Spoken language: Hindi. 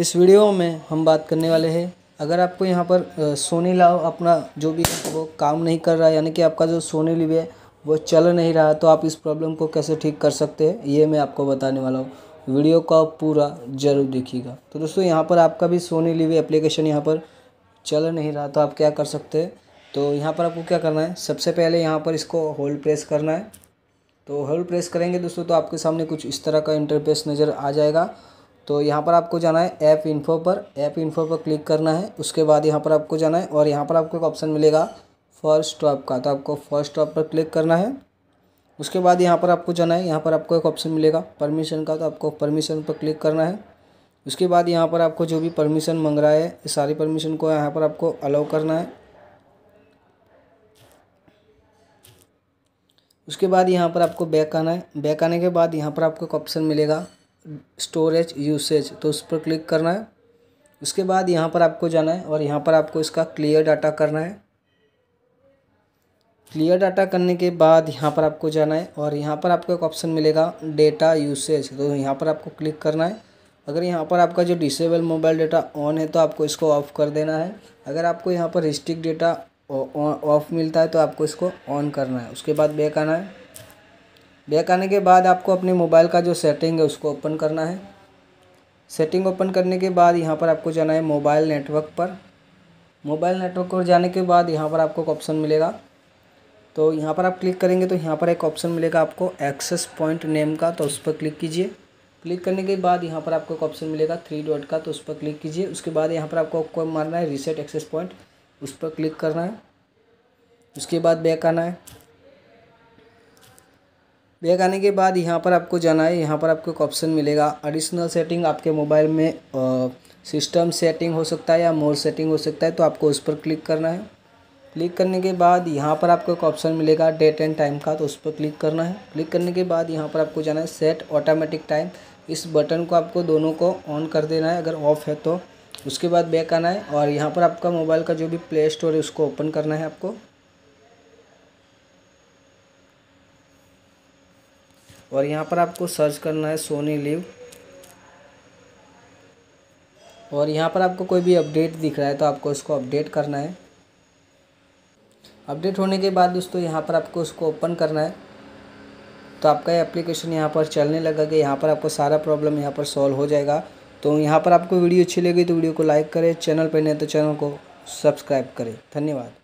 इस वीडियो में हम बात करने वाले हैं अगर आपको यहाँ पर सोनी लाओ अपना जो भी वो काम नहीं कर रहा है यानी कि आपका जो सोनी लिव है वो चल नहीं रहा तो आप इस प्रॉब्लम को कैसे ठीक कर सकते हैं ये मैं आपको बताने वाला हूँ वीडियो का पूरा जरूर देखिएगा तो दोस्तों यहाँ पर आपका भी सोनी लिव एप्लीकेशन यहाँ पर चल नहीं रहा तो आप क्या कर सकते हैं तो यहाँ पर आपको क्या करना है सबसे पहले यहाँ पर इसको होल्ड प्रेस करना है तो होल्ड प्रेस करेंगे दोस्तों तो आपके सामने कुछ इस तरह का इंटरफेस नज़र आ जाएगा तो यहाँ पर आपको जाना है ऐप इन्फो पर ऐप इन्फो पर क्लिक करना है उसके बाद यहाँ पर आपको जाना है और यहाँ पर आपको एक ऑप्शन मिलेगा फर्स्ट स्टॉप का तो आपको फर्स्ट स्टॉप पर क्लिक करना है उसके बाद यहाँ पर आपको जाना है यहाँ पर आपको एक ऑप्शन मिलेगा परमिशन का तो आपको परमिशन पर क्लिक करना है उसके बाद यहाँ पर आपको जो भी परमिशन मंग रहा है सारी परमिशन को यहाँ पर आपको अलाउ करना है उसके बाद यहाँ पर आपको बैक आना है बैक आने के बाद यहाँ पर आपको एक ऑप्शन मिलेगा स्टोरेज यूसेज तो उस पर क्लिक करना है उसके बाद यहाँ पर आपको जाना है और यहाँ पर आपको इसका क्लियर डाटा करना है क्लियर डाटा करने के बाद यहाँ पर आपको जाना है और यहाँ पर आपको एक ऑप्शन मिलेगा डेटा यूसेज तो यहाँ पर आपको क्लिक करना है अगर यहाँ पर आपका जो डिसेबल मोबाइल डेटा ऑन है तो आपको इसको ऑफ़ कर देना है अगर आपको यहाँ पर रिस्ट्रिक्ट डेटा ऑफ मिलता है तो आपको इसको ऑन करना है उसके बाद बैक आना है बैक आने के बाद आपको अपने मोबाइल का जो सेटिंग है उसको ओपन करना है सेटिंग ओपन करने के बाद यहाँ पर आपको जाना है मोबाइल नेटवर्क पर मोबाइल नेटवर्क पर जाने के बाद यहाँ पर आपको एक ऑप्शन मिलेगा तो यहाँ पर आप क्लिक करेंगे तो यहाँ पर एक ऑप्शन मिलेगा आपको एक्सेस पॉइंट नेम का तो उस पर क्लिक कीजिए क्लिक करने के बाद यहाँ पर आपको एक ऑप्शन मिलेगा थ्री डॉट का तो उस पर क्लिक कीजिए उसके बाद यहाँ पर आपको आपको मारना है रीसेट एक्सेस पॉइंट उस पर क्लिक करना है उसके बाद बैक आना है बैक आने के बाद यहाँ पर आपको जाना है यहाँ पर आपको एक ऑप्शन मिलेगा एडिशनल सेटिंग आपके मोबाइल में सिस्टम सेटिंग हो सकता है या मोर सेटिंग हो सकता है तो आपको उस पर क्लिक करना है क्लिक करने के बाद यहाँ पर आपको एक ऑप्शन मिलेगा डेट एंड टाइम का तो उस पर क्लिक करना है क्लिक करने के बाद यहाँ पर आपको जाना है सेट ऑटोमेटिक टाइम इस बटन को आपको दोनों को ऑन कर देना है अगर ऑफ़ है तो उसके बाद बैक आना है और यहाँ पर आपका मोबाइल का जो भी प्ले स्टोर है उसको ओपन करना है आपको और यहाँ पर आपको सर्च करना है सोनी लिव और यहाँ पर आपको कोई भी अपडेट दिख रहा है तो आपको इसको अपडेट करना है अपडेट होने के बाद दोस्तों यहाँ पर आपको उसको ओपन करना है तो आपका ये एप्लीकेशन यहाँ पर चलने लगा कि यहाँ पर आपको सारा प्रॉब्लम यहाँ पर सॉल्व हो जाएगा तो यहाँ पर आपको वीडियो अच्छी लगी तो वीडियो को लाइक करें चैनल पर नहीं तो चैनल को सब्सक्राइब करें धन्यवाद